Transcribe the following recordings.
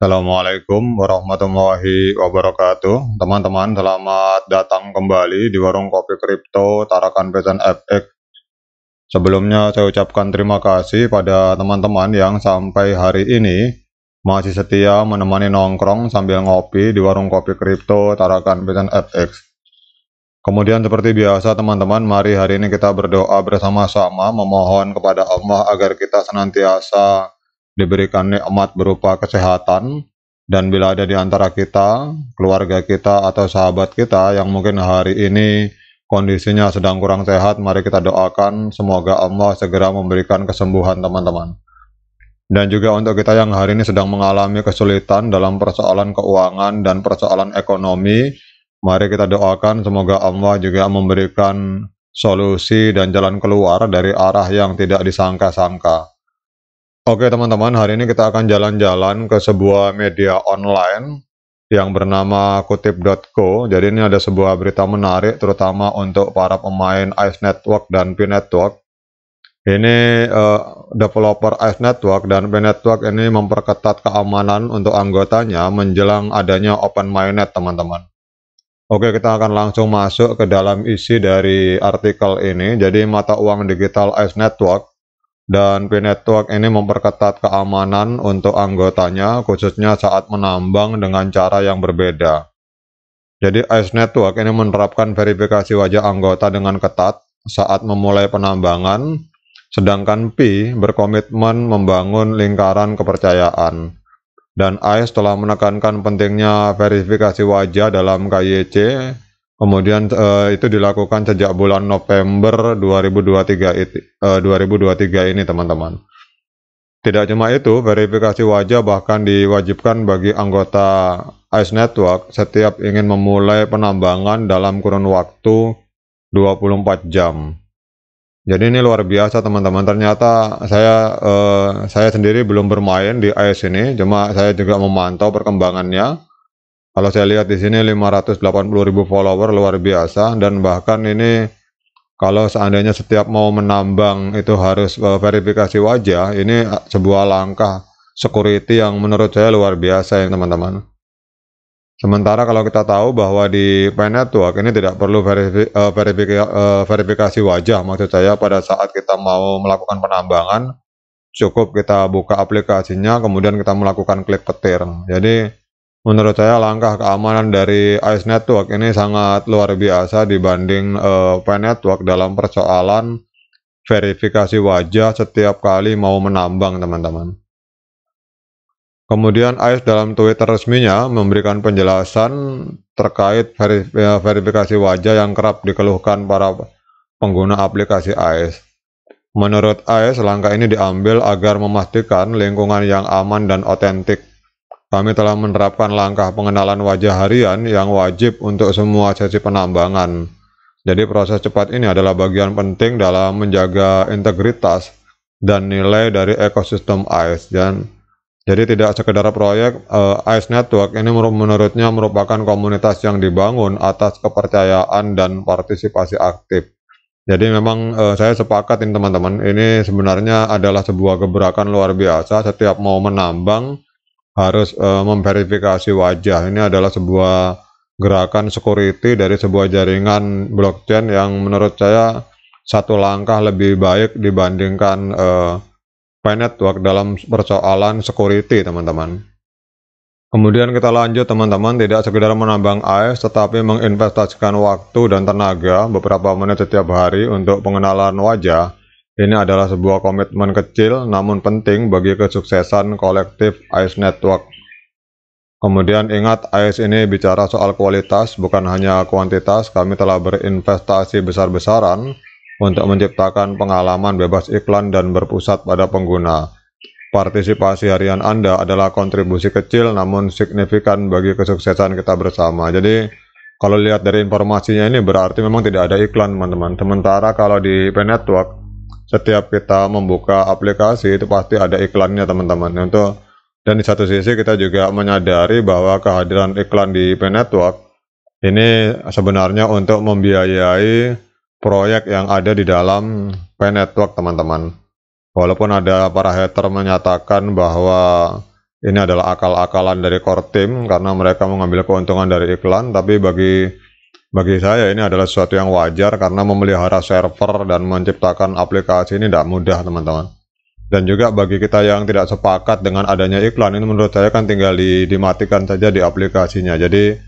Assalamualaikum warahmatullahi wabarakatuh. Teman-teman, selamat datang kembali di Warung Kopi Kripto Tarakan Pesan FX. Sebelumnya saya ucapkan terima kasih pada teman-teman yang sampai hari ini masih setia menemani nongkrong sambil ngopi di Warung Kopi Kripto Tarakan Pesan FX. Kemudian seperti biasa teman-teman, mari hari ini kita berdoa bersama-sama memohon kepada Allah agar kita senantiasa diberikan nikmat berupa kesehatan dan bila ada di antara kita, keluarga kita atau sahabat kita yang mungkin hari ini kondisinya sedang kurang sehat, mari kita doakan semoga Allah segera memberikan kesembuhan teman-teman. Dan juga untuk kita yang hari ini sedang mengalami kesulitan dalam persoalan keuangan dan persoalan ekonomi, mari kita doakan semoga Allah juga memberikan solusi dan jalan keluar dari arah yang tidak disangka-sangka. Oke teman-teman, hari ini kita akan jalan-jalan ke sebuah media online yang bernama kutip.co. Jadi ini ada sebuah berita menarik terutama untuk para pemain Ice Network dan P Network. Ini uh, developer Ice Network dan P Network ini memperketat keamanan untuk anggotanya menjelang adanya Open Mainnet, teman-teman. Oke, kita akan langsung masuk ke dalam isi dari artikel ini. Jadi mata uang digital Ice Network dan P-Network ini memperketat keamanan untuk anggotanya khususnya saat menambang dengan cara yang berbeda. Jadi ICE Network ini menerapkan verifikasi wajah anggota dengan ketat saat memulai penambangan, sedangkan P berkomitmen membangun lingkaran kepercayaan. Dan ICE telah menekankan pentingnya verifikasi wajah dalam KYC Kemudian uh, itu dilakukan sejak bulan November 2023 uh, 2023 ini teman-teman. Tidak cuma itu, verifikasi wajah bahkan diwajibkan bagi anggota ICE Network setiap ingin memulai penambangan dalam kurun waktu 24 jam. Jadi ini luar biasa teman-teman. Ternyata saya uh, saya sendiri belum bermain di ICE ini, cuma saya juga memantau perkembangannya kalau saya lihat di sini 580.000 follower luar biasa dan bahkan ini kalau seandainya setiap mau menambang itu harus eh, verifikasi wajah, ini eh, sebuah langkah security yang menurut saya luar biasa ya teman-teman. Sementara kalau kita tahu bahwa di Pay Network ini tidak perlu eh, verifikasi wajah maksud saya pada saat kita mau melakukan penambangan cukup kita buka aplikasinya kemudian kita melakukan klik petir. Jadi menurut saya langkah keamanan dari Ice Network ini sangat luar biasa dibanding uh, eh, P Network dalam persoalan verifikasi wajah setiap kali mau menambang teman-teman. Kemudian ICE dalam Twitter resminya memberikan penjelasan terkait ya, verifikasi wajah yang kerap dikeluhkan para pengguna aplikasi ICE. Menurut ICE, langkah ini diambil agar memastikan lingkungan yang aman dan otentik kami telah menerapkan langkah pengenalan wajah harian yang wajib untuk semua sesi penambangan. Jadi proses cepat ini adalah bagian penting dalam menjaga integritas dan nilai dari ekosistem Ais Dan jadi tidak sekedar proyek, uh, eh, ICE Network ini menurutnya merupakan komunitas yang dibangun atas kepercayaan dan partisipasi aktif. Jadi memang uh, saya sepakat ini teman-teman, ini sebenarnya adalah sebuah gebrakan luar biasa. Setiap mau menambang, harus e, memverifikasi wajah. Ini adalah sebuah gerakan security dari sebuah jaringan blockchain yang menurut saya satu langkah lebih baik dibandingkan e, eh, waktu dalam persoalan security, teman-teman. Kemudian kita lanjut, teman-teman, tidak sekedar menambang as tetapi menginvestasikan waktu dan tenaga beberapa menit setiap hari untuk pengenalan wajah ini adalah sebuah komitmen kecil namun penting bagi kesuksesan kolektif AIS Network. Kemudian ingat AIS ini bicara soal kualitas bukan hanya kuantitas, kami telah berinvestasi besar-besaran untuk menciptakan pengalaman bebas iklan dan berpusat pada pengguna. Partisipasi harian Anda adalah kontribusi kecil namun signifikan bagi kesuksesan kita bersama. Jadi kalau lihat dari informasinya ini berarti memang tidak ada iklan teman-teman. Sementara kalau di P Network setiap kita membuka aplikasi itu pasti ada iklannya teman-teman untuk dan di satu sisi kita juga menyadari bahwa kehadiran iklan di P Network ini sebenarnya untuk membiayai proyek yang ada di dalam P Network teman-teman walaupun ada para hater menyatakan bahwa ini adalah akal-akalan dari core team karena mereka mengambil keuntungan dari iklan tapi bagi bagi saya ini adalah sesuatu yang wajar karena memelihara server dan menciptakan aplikasi ini tidak mudah teman-teman. Dan juga bagi kita yang tidak sepakat dengan adanya iklan ini menurut saya kan tinggal di, dimatikan saja di aplikasinya. Jadi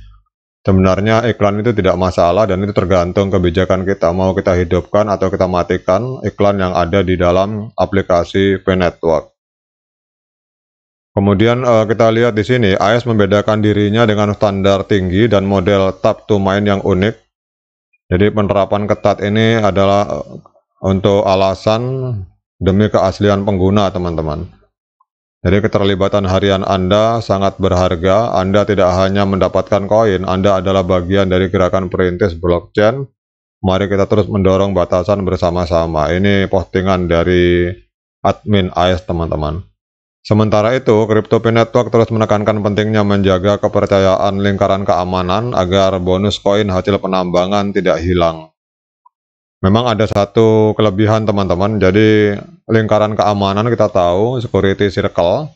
sebenarnya iklan itu tidak masalah dan itu tergantung kebijakan kita. Mau kita hidupkan atau kita matikan iklan yang ada di dalam aplikasi P-Network. Kemudian uh, kita lihat di sini, AS membedakan dirinya dengan standar tinggi dan model tap to main yang unik. Jadi penerapan ketat ini adalah eh, untuk alasan demi keaslian pengguna, teman-teman. Jadi keterlibatan harian Anda sangat berharga. Anda tidak hanya mendapatkan koin, Anda adalah bagian dari gerakan perintis blockchain. Mari kita terus mendorong batasan bersama-sama. Ini postingan dari admin AS teman-teman. Sementara itu, CryptoP Network terus menekankan pentingnya menjaga kepercayaan lingkaran keamanan agar bonus koin hasil penambangan tidak hilang. Memang ada satu kelebihan teman-teman, jadi lingkaran keamanan kita tahu, security circle,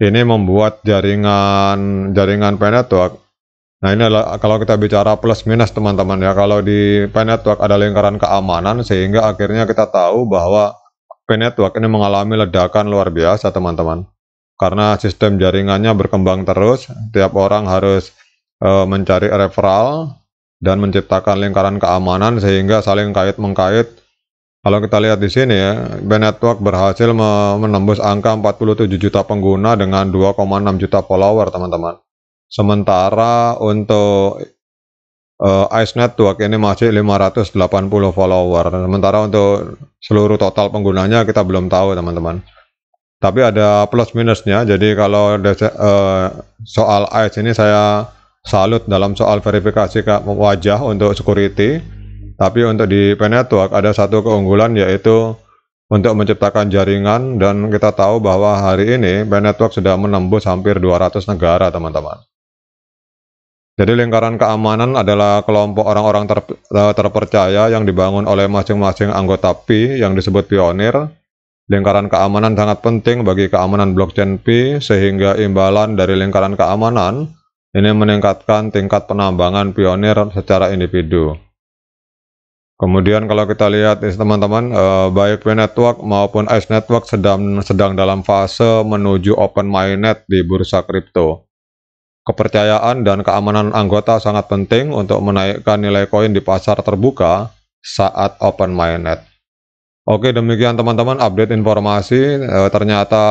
ini membuat jaringan jaringan P Network. Nah ini adalah kalau kita bicara plus minus teman-teman ya, kalau di P Network ada lingkaran keamanan sehingga akhirnya kita tahu bahwa HP network ini mengalami ledakan luar biasa teman-teman. Karena sistem jaringannya berkembang terus, tiap orang harus e, mencari referral dan menciptakan lingkaran keamanan sehingga saling kait mengkait. Kalau kita lihat di sini ya, B Network berhasil menembus angka 47 juta pengguna dengan 2,6 juta follower teman-teman. Sementara untuk uh, Network ini masih 580 follower. Sementara untuk seluruh total penggunanya kita belum tahu teman-teman. Tapi ada plus minusnya. Jadi kalau uh, soal Ice ini saya salut dalam soal verifikasi wajah untuk security. Tapi untuk di Penetwork ada satu keunggulan yaitu untuk menciptakan jaringan dan kita tahu bahwa hari ini Penetwork sudah menembus hampir 200 negara teman-teman. Jadi lingkaran keamanan adalah kelompok orang-orang ter, eh, terpercaya yang dibangun oleh masing-masing anggota Pi yang disebut pionir. Lingkaran keamanan sangat penting bagi keamanan blockchain Pi sehingga imbalan dari lingkaran keamanan ini meningkatkan tingkat penambangan pionir secara individu. Kemudian kalau kita lihat teman-teman eh, baik P Network maupun Ice Network sedang sedang dalam fase menuju open mainnet di bursa kripto. Kepercayaan dan keamanan anggota sangat penting untuk menaikkan nilai koin di pasar terbuka saat open mainnet. Oke, demikian teman-teman update informasi. E, ternyata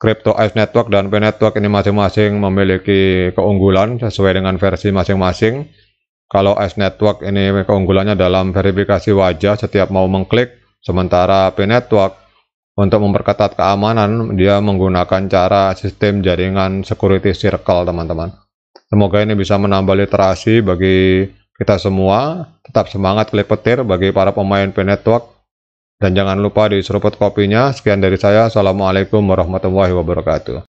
Crypto Ice Network dan P Network ini masing-masing memiliki keunggulan sesuai dengan versi masing-masing. Kalau Ice Network ini keunggulannya dalam verifikasi wajah setiap mau mengklik, sementara P Network untuk memperketat keamanan dia menggunakan cara sistem jaringan security circle teman-teman semoga ini bisa menambah literasi bagi kita semua tetap semangat klik petir bagi para pemain P Network dan jangan lupa diseruput kopinya sekian dari saya assalamualaikum warahmatullahi wabarakatuh